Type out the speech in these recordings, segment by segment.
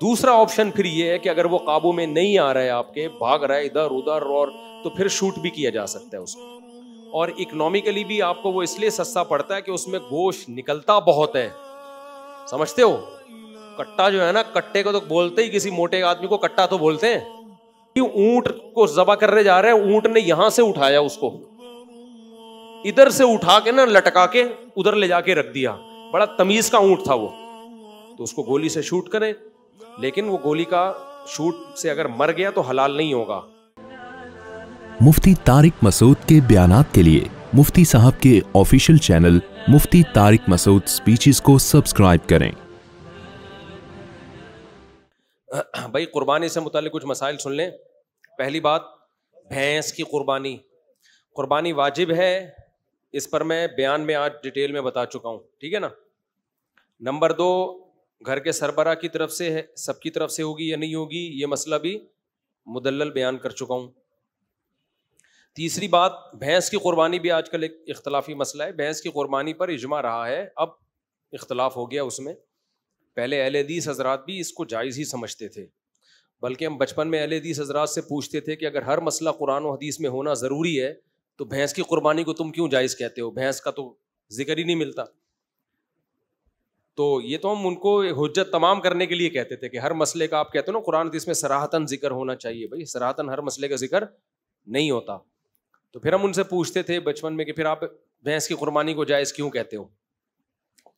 दूसरा ऑप्शन फिर ये है कि अगर वो काबू में नहीं आ रहा है आपके भाग रहा है इधर उधर और तो फिर शूट भी किया जा सकता है उसको और इकोनॉमिकली भी आपको वो इसलिए सस्ता पड़ता है कि उसमें गोश निकलता बहुत है समझते हो कट्टा जो है ना कट्टे को तो बोलते ही किसी मोटे आदमी को कट्टा तो बोलते हैं कि ऊंट को जबा करने जा रहे हैं ऊंट ने यहां से उठाया उसको इधर से उठा के ना लटका के उधर ले जाके रख दिया बड़ा तमीज का ऊंट था वो तो उसको गोली से शूट करें लेकिन वो गोली का शूट से अगर मर गया तो हलाल नहीं होगा मुफ्ती तारिक मसूद के बयान के लिए मुफ्ती साहब के official channel Mufti Tariq Masood speeches को सब्सक्राइब करें भाई कुर्बानी से मुतल कुछ मसाइल सुन लें पहली बात भैंस की कुर्बानी कुर्बानी वाजिब है इस पर मैं बयान में आज डिटेल में बता चुका हूँ ठीक है ना नंबर दो घर के सरबरा की तरफ से है सबकी तरफ से होगी या नहीं होगी ये मसला भी मुदल बयान कर चुका हूँ तीसरी बात भैंस की कुर्बानी भी आजकल एक इख्तलाफी मसला है भैंस की कुर्बानी पर इजमा रहा है अब इख्तलाफ हो गया उसमें पहले अहल हदीस हजरात भी इसको जायज़ ही समझते थे बल्कि हम बचपन में अहल हदीस हजरात से पूछते थे कि अगर हर मसला कुरान हदीस में होना ज़रूरी है तो भैंस की कुर्बानी को तुम क्यों जायज़ कहते हो भैंस का तो जिक्र ही नहीं मिलता तो ये तो हम उनको हजत तमाम करने के लिए कहते थे कि हर मसले का आप कहते हो ना कुरान हदीस में सराहतन जिक्र होना चाहिए भाई सराहतन हर मसले का जिक्र नहीं होता तो फिर हम उनसे पूछते थे बचपन में कि फिर आप भैंस की कुरबानी को जायज़ क्यों कहते हो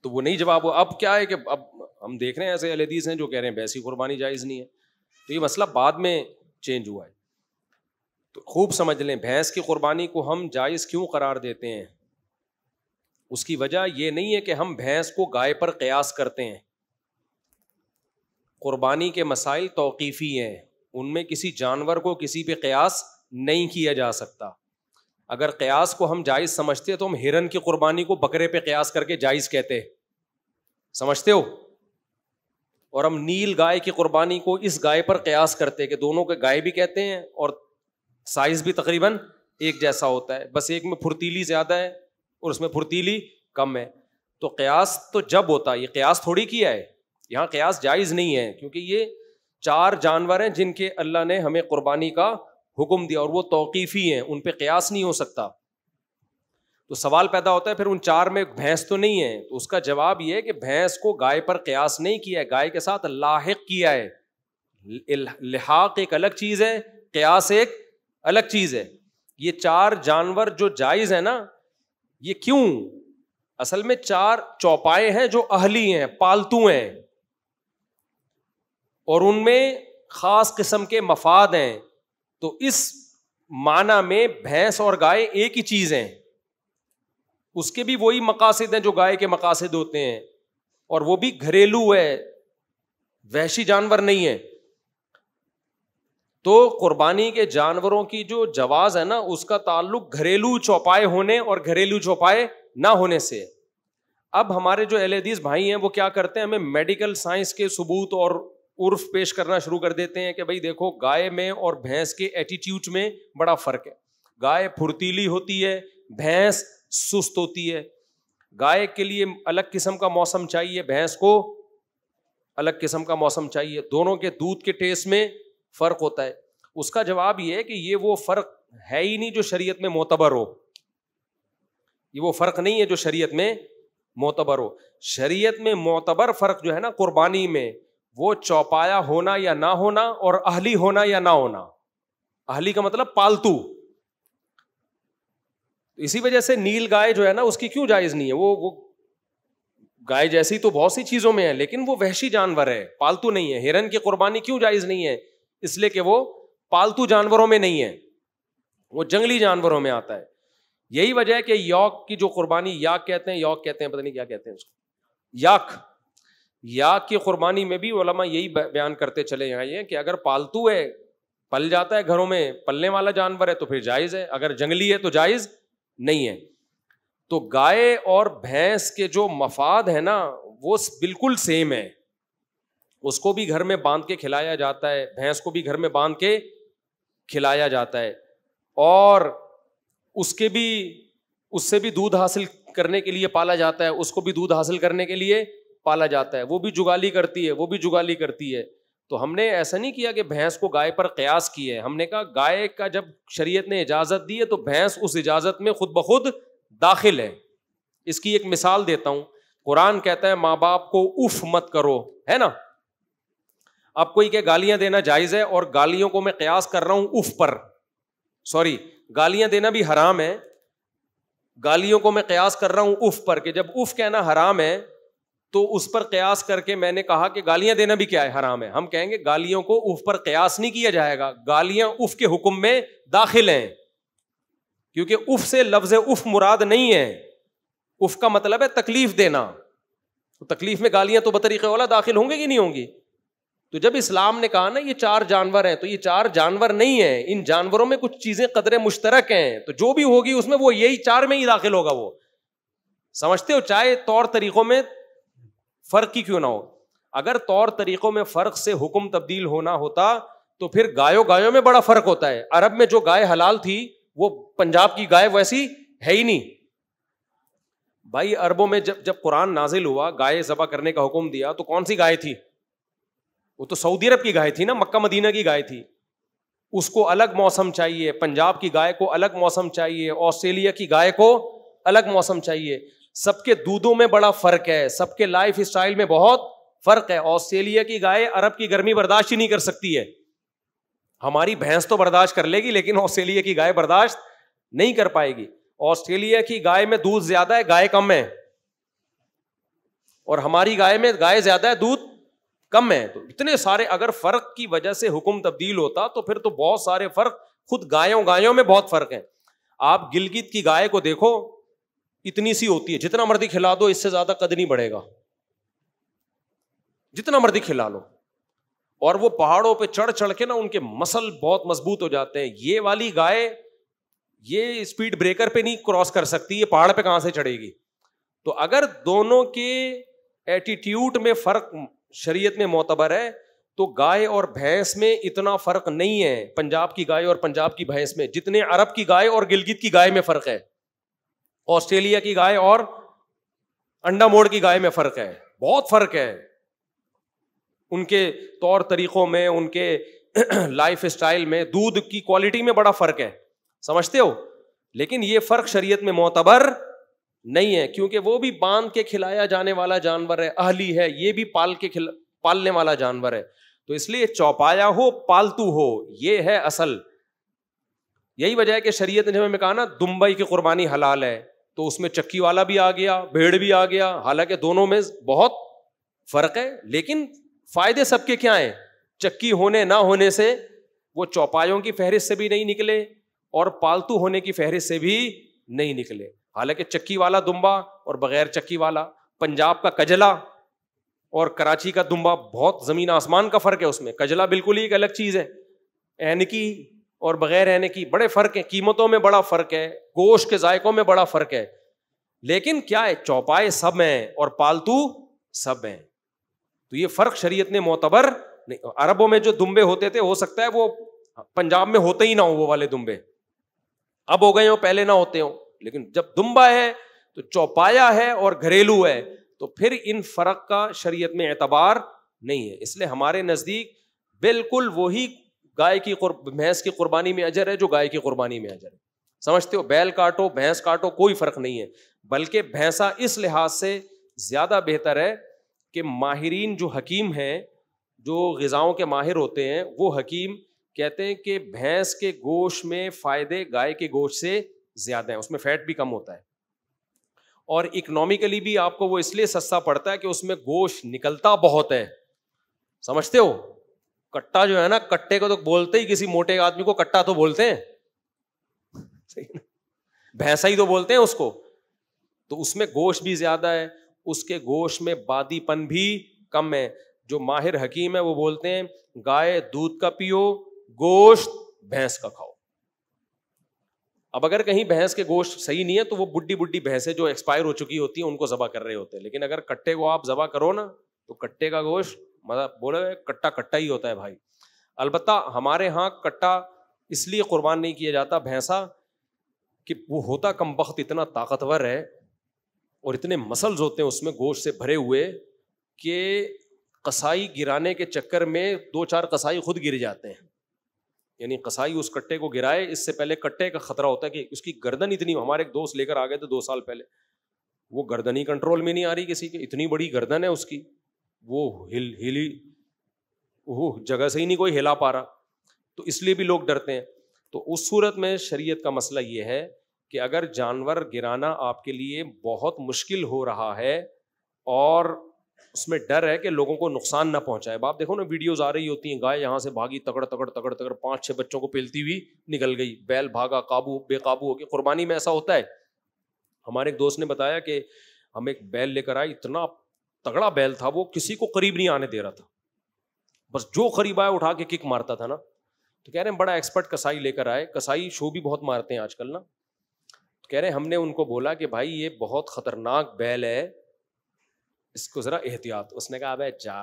तो वो नहीं जवाब अब क्या है कि अब हम देख रहे हैं ऐसे अलहदीज़ हैं जो कह रहे हैं भैंस की कुरबानी जायज़ नहीं है तो ये मसला बाद में चेंज हुआ है तो खूब समझ लें भैंस की कुरबानी को हम जायज़ क्यों करार देते हैं उसकी वजह यह नहीं है कि हम भैंस को गाय पर कयास करते हैं कुर्बानी के मसाइल तौकीफ़ी हैं उनमें किसी जानवर को किसी पे कयास नहीं किया जा सकता अगर कयास को हम जायज़ समझते तो हम हिरन की कुर्बानी को बकरे पे कयास करके जायज़ कहते समझते हो और हम नील गाय की कुर्बानी को इस गाय पर कयास करते कि दोनों के गाय भी कहते हैं और साइज़ भी तकरीबन एक जैसा होता है बस एक में फुर्तीली ज़्यादा है और उसमें फुर्तीली कम है तो कयास तो जब होता है ये कयास थोड़ी किया है यहाँ कयास जायज़ नहीं है क्योंकि ये चार जानवर हैं जिनके अल्लाह ने हमें कुर्बानी का हुक्म दिया और वो तौकीफ़ी हैं उन पर कयास नहीं हो सकता तो सवाल पैदा होता है फिर उन चार में भैंस तो नहीं है तो उसका जवाब यह है कि भैंस को गाय पर कयास नहीं किया है गाय के साथ लाक किया है लिहाक एक अलग चीज़ है कयास एक अलग चीज़ है ये चार जानवर जो जायज़ है ना ये क्यों असल में चार चौपाए हैं जो अहली हैं पालतू हैं और उनमें खास किस्म के मफाद हैं तो इस माना में भैंस और गाय एक ही चीज़ है उसके भी वही मकासद हैं जो गाय के मकासद होते हैं और वो भी घरेलू है वैशी जानवर नहीं है तो कुर्बानी के जानवरों की जो जवाज है ना उसका ताल्लुक घरेलू चौपाए होने और घरेलू चौपाए ना होने से है अब हमारे जो एल एलएदीज भाई हैं वो क्या करते हैं हमें मेडिकल साइंस के सबूत और उर्फ पेश करना शुरू कर देते हैं कि भाई देखो गाय में और भैंस के एटीट्यूड में बड़ा फर्क है गाय फुर्तीली होती है भैंस सुस्त होती है गाय के लिए अलग किस्म का मौसम चाहिए भैंस को अलग किस्म का मौसम चाहिए दोनों के दूध के टेस्ट में फ़र्क होता है उसका जवाब ये है कि ये वो फ़र्क है ही नहीं जो शरीयत में मोतबर हो ये वो फ़र्क नहीं है जो शरीयत में मोतबर हो शरीयत में मोतबर फ़र्क जो है ना कुर्बानी में वो चौपाया होना या ना होना और अहली होना या ना होना अहली का मतलब पालतू इसी वजह से नील गाय जो है ना उसकी क्यों जायज़ नहीं है वो वो गाय जैसी तो बहुत सी चीज़ों में है लेकिन वो वहशी जानवर है पालतू नहीं है हिरन की कुर्बानी क्यों जायज़ नहीं है इसलिए कि वो पालतू जानवरों में नहीं है वो जंगली जानवरों में आता है यही वजह है कि यौक की जो कुर्बानी याक कहते हैं यौक कहते हैं पता नहीं क्या कहते हैं उसको याक याक की कुर्बानी में भी ओलमा यही बयान करते चले यहाँ ये कि अगर पालतू है पल जाता है घरों में पलने वाला जानवर है तो फिर जायज़ है अगर जंगली है तो जायज़ नहीं है तो गाय और भैंस के जो मफाद है ना वो बिल्कुल सेम है उसको भी घर में बांध के खिलाया जाता है भैंस को भी घर में बांध के खिलाया जाता है और उसके भी उससे भी दूध हासिल करने के लिए पाला जाता है उसको भी दूध हासिल करने के लिए पाला जाता है वो भी जुगाली करती है वो भी जुगाली करती है तो हमने ऐसा नहीं किया कि भैंस को गाय पर कयास किए है हमने कहा गाय का जब शरीयत ने इजाज़त दी है तो भैंस उस इजाज़त में खुद ब खुद दाखिल है इसकी एक मिसाल देता हूँ कुरान कहता है माँ बाप को उफ मत करो है ना अब कोई के गालियां देना जायज़ है और गालियों को मैं कयास कर रहा हूं उफ पर सॉरी गालियां देना भी हराम है गालियों को मैं कयास कर रहा हूं उफ पर कि जब उफ कहना हराम है तो उस पर कयास करके मैंने कहा कि गालियां देना भी क्या है हराम है हम कहेंगे गालियों को उफ पर कयास नहीं किया जाएगा गालियां उफ के हुक्म में दाखिल हैं क्योंकि उफ से लफ्ज उफ मुराद नहीं है उफ का मतलब है तकलीफ देना तो तकलीफ में गालियां तो बतरीक़ वाला दाखिल होंगे कि नहीं होंगी तो जब इस्लाम ने कहा ना ये चार जानवर हैं तो ये चार जानवर नहीं है इन जानवरों में कुछ चीजें कदरे मुश्तरक हैं तो जो भी होगी उसमें वो यही चार में ही दाखिल होगा वो समझते हो चाहे तौर तरीकों में फर्क ही क्यों ना हो अगर तौर तरीकों में फर्क से हुक्म तब्दील होना होता तो फिर गायों गायों में बड़ा फर्क होता है अरब में जो गाय हलाल थी वो पंजाब की गाय वैसी है ही नहीं भाई अरबों में जब जब कुरान नाजिल हुआ गाय जबा करने का हुक्म दिया तो कौन सी गाय थी वो तो सऊदी अरब की गाय थी ना मक्का मदीना की गाय थी उसको अलग मौसम चाहिए पंजाब की गाय को अलग मौसम चाहिए ऑस्ट्रेलिया की गाय को अलग मौसम चाहिए सबके दूधों में बड़ा फर्क है सबके लाइफ स्टाइल में बहुत फर्क है ऑस्ट्रेलिया की गाय अरब की गर्मी बर्दाश्त ही नहीं कर सकती है हमारी भैंस तो बर्दाश्त कर लेगी लेकिन ऑस्ट्रेलिया की गाय बर्दाश्त नहीं कर पाएगी ऑस्ट्रेलिया की गाय में दूध ज्यादा है गाय कम है और हमारी गाय में गाय ज्यादा है दूध कम है तो इतने सारे अगर फर्क की वजह से हुक्म तब्दील होता तो फिर तो बहुत सारे फर्क खुद गायों गायों में बहुत फर्क है आप गिलगित की गाय को देखो इतनी सी होती है जितना मर्जी खिला दो इससे ज्यादा कद नहीं बढ़ेगा जितना मर्जी खिला लो और वो पहाड़ों पे चढ़ चढ़ के ना उनके मसल बहुत मजबूत हो जाते हैं ये वाली गाय ये स्पीड ब्रेकर पे नहीं क्रॉस कर सकती ये पहाड़ पे कहां से चढ़ेगी तो अगर दोनों के एटीट्यूड में फर्क शरीयत में मोतबर है तो गाय और भैंस में इतना फर्क नहीं है पंजाब की गाय और पंजाब की भैंस में जितने अरब की गाय और गिलगित की गाय में फर्क है ऑस्ट्रेलिया की गाय और अंडा मोड़ की गाय में फर्क है बहुत फर्क है उनके तौर तरीकों में उनके लाइफ स्टाइल में दूध की क्वालिटी में बड़ा फर्क है समझते हो लेकिन यह फर्क शरीयत में मोतबर नहीं है क्योंकि वो भी बांध के खिलाया जाने वाला जानवर है अहली है ये भी पाल के खिला पालने वाला जानवर है तो इसलिए चौपाया हो पालतू हो ये है असल यही वजह है कि शरीयत ने हमें कहा ना दुम्बई की कुर्बानी हलाल है तो उसमें चक्की वाला भी आ गया भेड़ भी आ गया हालांकि दोनों में बहुत फर्क है लेकिन फायदे सबके क्या हैं चक्की होने ना होने से वो चौपायों की फहरिस्त से भी नहीं निकले और पालतू होने की फहरिस्त से भी नहीं निकले हालांकि चक्की वाला दुम्बा और बगैर चक्की वाला पंजाब का कजला और कराची का दुम्बा बहुत ज़मीन आसमान का फ़र्क है उसमें कजला बिल्कुल ही एक अलग चीज़ है एनकी और बगैर एनकी बड़े फ़र्क हैं कीमतों में बड़ा फ़र्क है गोश के जायकों में बड़ा फ़र्क है लेकिन क्या है चौपाए सब हैं और पालतू सब हैं तो ये फ़र्क शरीयत ने मोतबर नहीं अरबों में जो दुम्बे होते थे हो सकता है वो पंजाब में होते ही ना हो वो वाले दुम्बे अब हो गए हो पहले ना होते हो लेकिन जब दुम्बा है तो चौपाया है और घरेलू है तो फिर इन फर्क का शरीयत में एतबार नहीं है इसलिए हमारे नज़दीक बिल्कुल वही गाय की भैंस की कुर्बानी में अजर है जो गाय की कुर्बानी में अजर है समझते हो बैल काटो भैंस काटो कोई फ़र्क नहीं है बल्कि भैंसा इस लिहाज से ज़्यादा बेहतर है कि माहरीन जो हकीम हैं जो गज़ाओं के माहिर होते हैं वो हकीम कहते हैं कि भैंस के गोश में फ़ायदे गाय के गोश से ज़्यादा है उसमें फैट भी कम होता है और इकोनॉमिकली भी आपको वो इसलिए सस्ता पड़ता है कि उसमें गोश्त निकलता बहुत है समझते हो कट्टा जो है ना कट्टे को तो बोलते ही किसी मोटे आदमी को कट्टा तो बोलते हैं सही ना भैंसा ही तो बोलते हैं उसको तो उसमें गोश्त भी ज्यादा है उसके गोश में बादीपन भी कम है जो माहिर हकीम है वो बोलते हैं गाय दूध का पियो गोश्त भैंस का खाओ अब अगर कहीं भैंस के गोश्त सही नहीं है तो वो बुढ़ी बुढ़ी भैंसें जो एक्सपायर हो चुकी होती हैं उनको जबा कर रहे होते हैं लेकिन अगर कट्टे को आप जबा करो ना तो कट्टे का गोश्त मतलब बोले कट्टा कट्टा ही होता है भाई अलबत् हमारे यहाँ कट्टा इसलिए कुर्बान नहीं किया जाता भैंसा कि वो होता कम वक्त इतना ताकतवर है और इतने मसल्स होते हैं उसमें गोश्त से भरे हुए कि कसाई गिराने के चक्कर में दो चार कसाई खुद गिर जाते हैं यानी कसाई उस कट्टे को गिराए इससे पहले कट्टे का खतरा होता है कि उसकी गर्दन इतनी हमारे एक दोस्त लेकर आ गए थे दो साल पहले वो गर्दन ही कंट्रोल में नहीं आ रही किसी के इतनी बड़ी गर्दन है उसकी वो हिल हिली वो जगह से ही नहीं कोई हिला पा रहा तो इसलिए भी लोग डरते हैं तो उस सूरत में शरीयत का मसला ये है कि अगर जानवर गिराना आपके लिए बहुत मुश्किल हो रहा है और उसमें डर है कि लोगों को नुकसान ना पहुंचाए बाप देखो ना वीडियोस आ रही होती हैं गाय यहाँ से भागी तगड़ तगड़ तगड़ तगड़ पांच छह बच्चों को पेलती हुई निकल गई बैल भागा काबू बेकाबू हो गया कुर्बानी में ऐसा होता है हमारे एक दोस्त ने बताया कि हम एक बैल लेकर आए इतना तगड़ा बैल था वो किसी को करीब नहीं आने दे रहा था बस जो करीब आया उठा के किक मारता था ना तो कह रहे हैं बड़ा एक्सपर्ट कसाई लेकर आए कसाई शो भी बहुत मारते हैं आजकल ना तो कह रहे हैं हमने उनको बोला कि भाई ये बहुत खतरनाक बैल है इसको ज़रा एहतियात उसने कहा अबे जा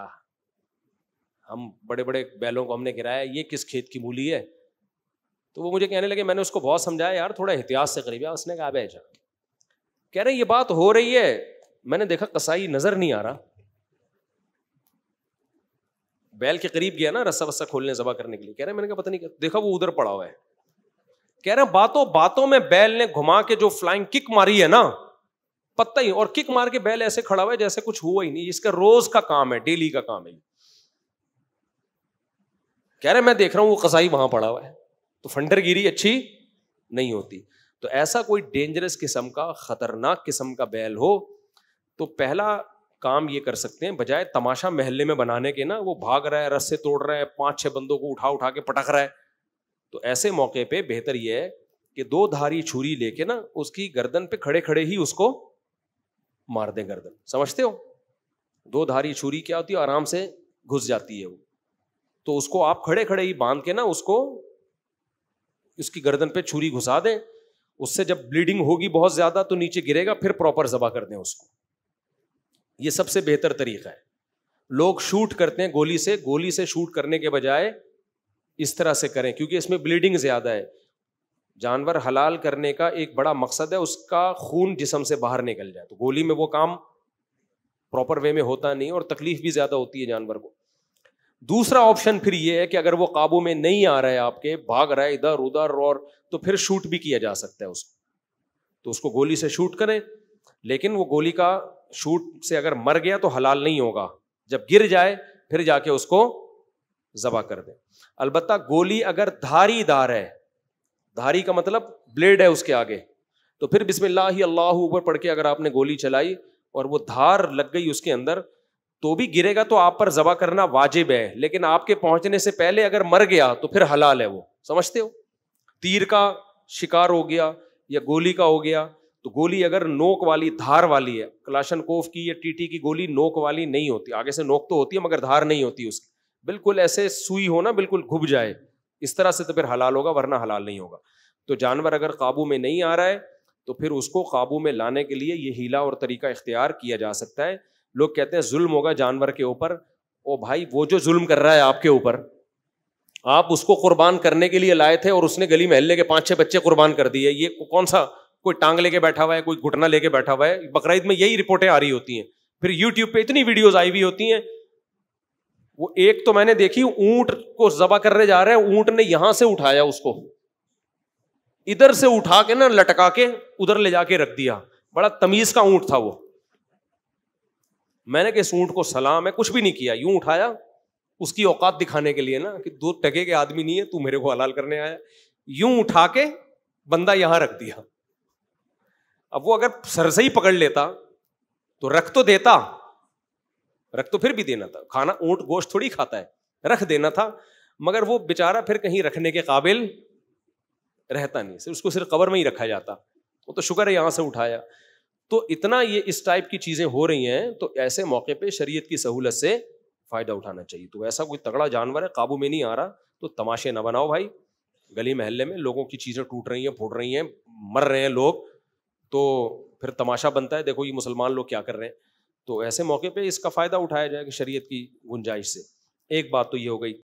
हम बड़े बड़े बैलों को हमने गिराया ये किस खेत की मूली है तो वो मुझे कहने लगे मैंने उसको बहुत समझाया यार थोड़ा एहतियात से करीब आया उसने कहा अबे जा कह रहे ये बात हो रही है मैंने देखा कसाई नज़र नहीं आ रहा बैल के करीब गया ना रस्सा वस्सा खोलने जबा करने के लिए कह रहे मैंने कहा पता नहीं देखा वो उधर पड़ा हुआ है कह रहे बातों बातों में बैल ने घुमा के जो फ्लाइंग किक मारी है ना पत्ता ही और किक मार के बैल ऐसे खड़ा हुआ है जैसे कुछ हुआ ही नहीं इसका रोज का काम है डेली का काम है कह रहे मैं देख रहा हूं वो कसाई वहां पड़ा हुआ है तो फंडरगिरी अच्छी नहीं होती तो ऐसा कोई डेंजरस किस्म का खतरनाक किस्म का बैल हो तो पहला काम ये कर सकते हैं बजाय तमाशा महल्ले में बनाने के ना वो भाग रहा है रस्से तोड़ रहा है पांच छह बंदों को उठा उठा के पटक रहा है तो ऐसे मौके पे बेहतर ये है कि दो धारी छुरी लेके ना उसकी गर्दन पे खड़े खड़े ही उसको मार दे गर्दन समझते हो दो धारी छुरी क्या होती है आराम से घुस जाती है वो तो उसको आप खड़े खड़े ही बांध के ना उसको उसकी गर्दन पे छुरी घुसा दें उससे जब ब्लीडिंग होगी बहुत ज़्यादा तो नीचे गिरेगा फिर प्रॉपर जबा कर दें उसको ये सबसे बेहतर तरीका है लोग शूट करते हैं गोली से गोली से शूट करने के बजाय इस तरह से करें क्योंकि इसमें ब्लीडिंग ज़्यादा है जानवर हलाल करने का एक बड़ा मकसद है उसका खून जिसम से बाहर निकल जाए तो गोली में वो काम प्रॉपर वे में होता नहीं और तकलीफ भी ज़्यादा होती है जानवर को दूसरा ऑप्शन फिर ये है कि अगर वो काबू में नहीं आ रहा है आपके भाग रहा है इधर उधर और तो फिर शूट भी किया जा सकता है उसको तो उसको गोली से शूट करें लेकिन वो गोली का शूट से अगर मर गया तो हलाल नहीं होगा जब गिर जाए फिर जाके उसको जबा कर दे अलबत्ता गोली अगर धारीदार है धारी का मतलब ब्लेड है उसके आगे तो फिर बिस्मिल्लाह ही अल्लाह ऊपर पढ़ के अगर आपने गोली चलाई और वो धार लग गई उसके अंदर तो भी गिरेगा तो आप पर जबा करना वाजिब है लेकिन आपके पहुंचने से पहले अगर मर गया तो फिर हलाल है वो समझते हो तीर का शिकार हो गया या गोली का हो गया तो गोली अगर नोक वाली धार वाली है कलाशनकोफ की या टीटी की गोली नोक वाली नहीं होती आगे से नोक तो होती है मगर धार नहीं होती उसकी बिल्कुल ऐसे सुई हो ना बिल्कुल घुप जाए इस तरह से तो फिर हलाल होगा वरना हलाल नहीं होगा तो जानवर अगर काबू में नहीं आ रहा है तो फिर उसको काबू में लाने के लिए ये हीला और तरीका इख्तियार किया जा सकता है लोग कहते हैं जुल्म होगा जानवर के ऊपर ओ भाई वो जो जुल्म कर रहा है आपके ऊपर आप उसको कुर्बान करने के लिए लाए थे और उसने गली महल्ले के पांच छह बच्चे कुर्बान कर दिए ये कौन सा कोई टांग लेके बैठा हुआ है कोई घुटना लेके बैठा हुआ है बकरीद में यही रिपोर्टें आ रही होती हैं फिर यूट्यूब पे इतनी वीडियोज़ आई हुई होती हैं वो एक तो मैंने देखी ऊंट को जबा करने जा रहे हैं ऊंट ने यहां से उठाया उसको इधर से उठा के ना लटका के उधर ले जाके रख दिया बड़ा तमीज का ऊंट था वो मैंने कि इस ऊंट को सलाम है कुछ भी नहीं किया यूं उठाया उसकी औकात दिखाने के लिए ना कि दो टके के आदमी नहीं है तू मेरे को हलाल करने आया यूं उठा के बंदा यहां रख दिया अब वो अगर सर से ही पकड़ लेता तो रख तो देता रख तो फिर भी देना था खाना ऊँट गोश्त थोड़ी खाता है रख देना था मगर वो बेचारा फिर कहीं रखने के काबिल रहता नहीं सिर्फ उसको सिर्फ कवर में ही रखा जाता वो तो शुक्र है यहाँ से उठाया तो इतना ये इस टाइप की चीज़ें हो रही हैं तो ऐसे मौके पर शरीय की सहूलत से फ़ायदा उठाना चाहिए तो ऐसा कोई तगड़ा जानवर है काबू में नहीं आ रहा तो तमाशे ना बनाओ भाई गली महल्ले में लोगों की चीज़ें टूट रही हैं फूट रही हैं मर रहे हैं लोग तो फिर तमाशा बनता है देखो ये मुसलमान लोग क्या कर रहे हैं तो ऐसे मौके पे इसका फ़ायदा उठाया जाए कि शरीयत की गुंजाइश से एक बात तो ये हो गई